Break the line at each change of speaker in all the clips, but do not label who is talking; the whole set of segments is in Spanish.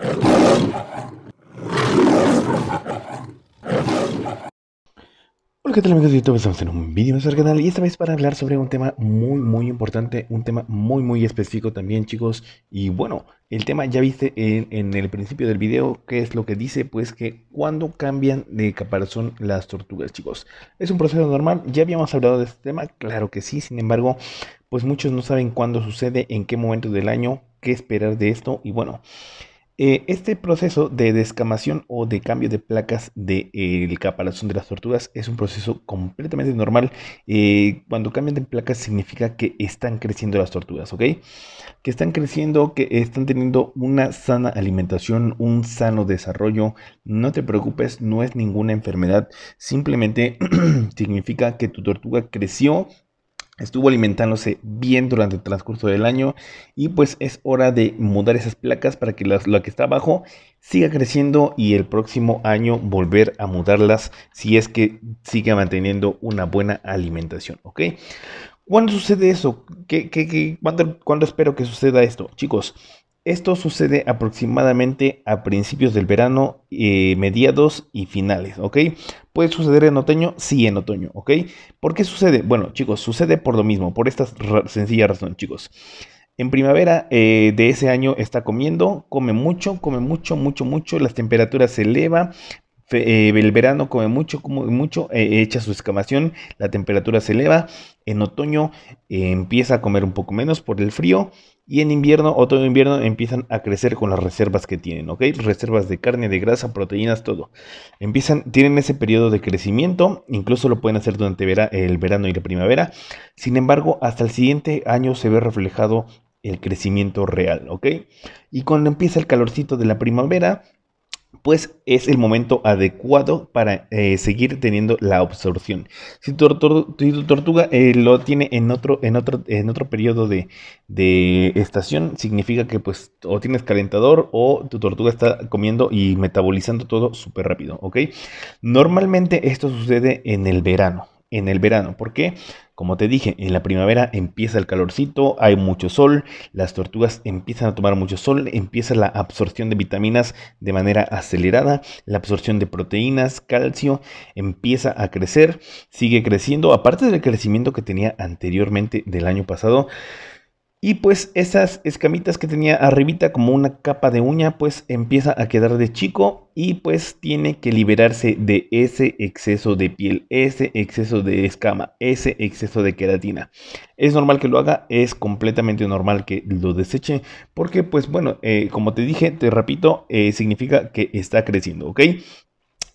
Thank you. ¿qué tal amigos de YouTube? Estamos en un vídeo más nuestro canal y esta vez para hablar sobre un tema muy muy importante, un tema muy muy específico también chicos y bueno, el tema ya viste en, el principio del video que es lo que dice, pues que cuando cambian de caparazón las tortugas chicos. Es un proceso normal, ya habíamos hablado de este tema, claro que sí, sin embargo, pues muchos no saben cuándo sucede, en qué momento del año, qué esperar de esto y bueno... Eh, este proceso de descamación o de cambio de placas del eh, caparazón de las tortugas es un proceso completamente normal. Eh, cuando cambian de placas significa que están creciendo las tortugas, ¿ok? Que están creciendo, que están teniendo una sana alimentación, un sano desarrollo. No te preocupes, no es ninguna enfermedad. Simplemente significa que tu tortuga creció estuvo alimentándose bien durante el transcurso del año y pues es hora de mudar esas placas para que las, la que está abajo siga creciendo y el próximo año volver a mudarlas si es que sigue manteniendo una buena alimentación, ¿ok? ¿Cuándo sucede eso? ¿Qué, cuándo espero que suceda esto? Chicos, esto sucede aproximadamente a principios del verano, eh, mediados y finales, ¿ok? ¿Puede suceder en otoño? Sí, en otoño, ¿ok? ¿Por qué sucede? Bueno, chicos, sucede por lo mismo, por esta sencilla razón, chicos. En primavera eh, de ese año está comiendo, come mucho, come mucho, mucho, mucho, las temperaturas se elevan, eh, el verano come mucho, come mucho, eh, echa su escamación, la temperatura se eleva, en otoño eh, empieza a comer un poco menos por el frío y en invierno, o todo invierno empiezan a crecer con las reservas que tienen, ¿ok? Reservas de carne, de grasa, proteínas, todo. Empiezan, tienen ese periodo de crecimiento, incluso lo pueden hacer durante el verano y la primavera. Sin embargo, hasta el siguiente año se ve reflejado el crecimiento real, ¿ok? Y cuando empieza el calorcito de la primavera, pues es el momento adecuado para eh, seguir teniendo la absorción. Si tu, tortuga eh, lo tiene en otro, en otro, en otro periodo de, estación, significa que pues o tienes calentador o tu tortuga está comiendo y metabolizando todo súper rápido, ¿ok? Normalmente esto sucede en el verano en el verano. porque Como te dije, en la primavera empieza el calorcito, hay mucho sol, las tortugas empiezan a tomar mucho sol, empieza la absorción de vitaminas de manera acelerada, la absorción de proteínas, calcio, empieza a crecer, sigue creciendo, aparte del crecimiento que tenía anteriormente del año pasado. Y pues esas escamitas que tenía arribita como una capa de uña, pues empieza a quedar de chico y pues tiene que liberarse de ese exceso de piel, ese exceso de escama, ese exceso de queratina. Es normal que lo haga, es completamente normal que lo deseche, porque pues bueno, eh, como te dije, te repito, eh, significa que está creciendo, ¿ok?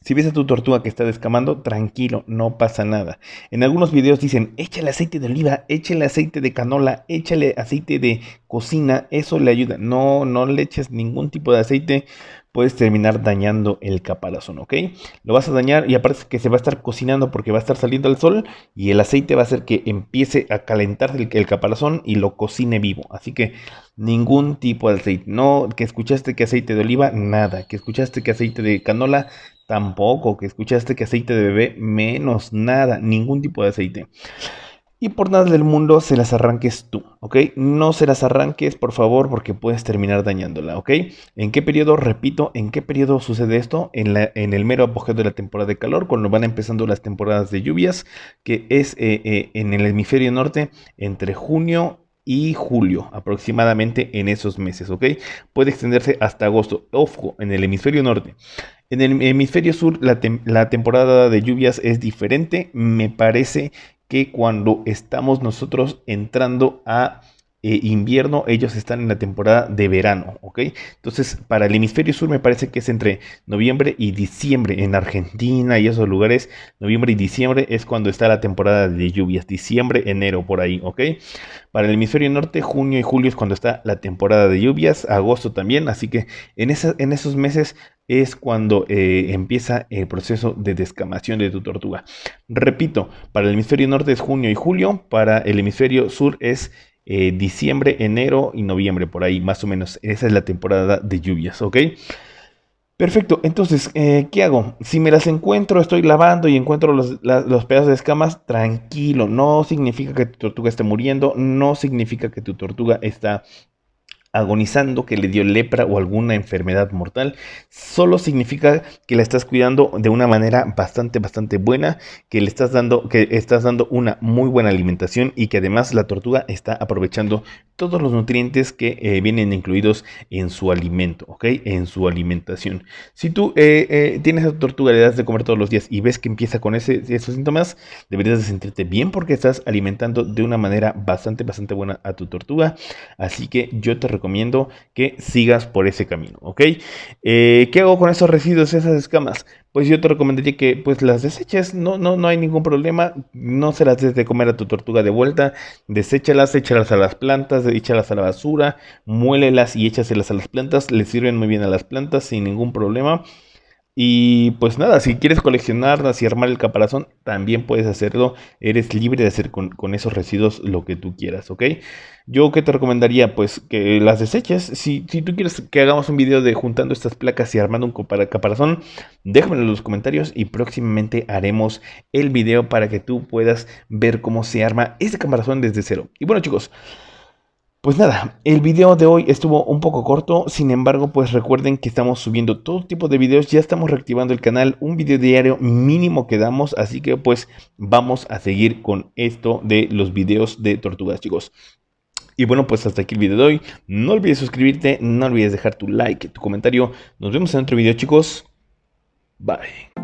Si ves a tu tortuga que está descamando, tranquilo, no pasa nada. En algunos videos dicen, échale aceite de oliva, échale aceite de canola, échale aceite de cocina, eso le ayuda. No, no le eches ningún tipo de aceite, puedes terminar dañando el caparazón, ¿ok? Lo vas a dañar y aparte que se va a estar cocinando porque va a estar saliendo al sol y el aceite va a hacer que empiece a calentarse el caparazón y lo cocine vivo. Así que ningún tipo de aceite. No, que escuchaste que aceite de oliva, nada. Que escuchaste que aceite de canola, Tampoco, que escuchaste que aceite de bebé, menos nada, ningún tipo de aceite. Y por nada del mundo se las arranques tú, ¿ok? No se las arranques, por favor, porque puedes terminar dañándola, ¿ok? ¿En qué periodo, repito, en qué periodo sucede esto? En, el mero apogeo de la temporada de calor, cuando van empezando las temporadas de lluvias, que es eh, eh, en el hemisferio norte entre junio y julio, aproximadamente en esos meses, ¿ok? Puede extenderse hasta agosto, ojo, en el hemisferio norte. En el hemisferio sur la, temporada de lluvias es diferente. Me parece que cuando estamos nosotros entrando a eh, invierno, ellos están en la temporada de verano, ¿ok? Entonces, para el hemisferio sur me parece que es entre noviembre y diciembre. En Argentina y esos lugares, noviembre y diciembre es cuando está la temporada de lluvias. Diciembre, enero, por ahí, ¿ok? Para el hemisferio norte, junio y julio es cuando está la temporada de lluvias. Agosto también. Así que en, en esos meses es cuando eh, empieza el proceso de descamación de tu tortuga. Repito, para el hemisferio norte es junio y julio, para el hemisferio sur es eh, diciembre, enero y noviembre, por ahí más o menos. Esa es la temporada de lluvias, ¿ok? Perfecto, entonces, eh, ¿qué hago? Si me las encuentro, estoy lavando y encuentro los, los, pedazos de escamas, tranquilo, no significa que tu tortuga esté muriendo, no significa que tu tortuga está agonizando que le dio lepra o alguna enfermedad mortal, solo significa que la estás cuidando de una manera bastante, bastante buena, que le estás dando, que estás dando una muy buena alimentación y que además la tortuga está aprovechando todos los nutrientes que eh, vienen incluidos en su alimento, ¿ok? En su alimentación. Si tú eh, eh, tienes a tu tortuga, le das de comer todos los días y ves que empieza con ese, esos síntomas, deberías de sentirte bien porque estás alimentando de una manera bastante, bastante buena a tu tortuga. Así que yo te recomiendo que sigas por ese camino, ¿ok? Eh, ¿Qué hago con esos residuos, esas escamas? Pues yo te recomendaría que pues las deseches, no, no, no hay ningún problema, no se las des de comer a tu tortuga de vuelta, deséchalas, échalas a las plantas, échalas a la basura, muélelas y échaselas a las plantas, le sirven muy bien a las plantas sin ningún problema. Y pues nada, si quieres coleccionarlas y armar el caparazón, también puedes hacerlo. Eres libre de hacer con, esos residuos lo que tú quieras, ¿ok? Yo qué te recomendaría, pues que las deseches. Si, si tú quieres que hagamos un video de juntando estas placas y armando un caparazón, déjamelo en los comentarios y próximamente haremos el video para que tú puedas ver cómo se arma este caparazón desde cero. Y bueno chicos, pues nada, el video de hoy estuvo un poco corto, sin embargo, pues recuerden que estamos subiendo todo tipo de videos, ya estamos reactivando el canal, un video diario mínimo que damos, así que pues vamos a seguir con esto de los videos de tortugas, chicos. Y bueno, pues hasta aquí el video de hoy. No olvides suscribirte, no olvides dejar tu like, tu comentario. Nos vemos en otro video, chicos. Bye.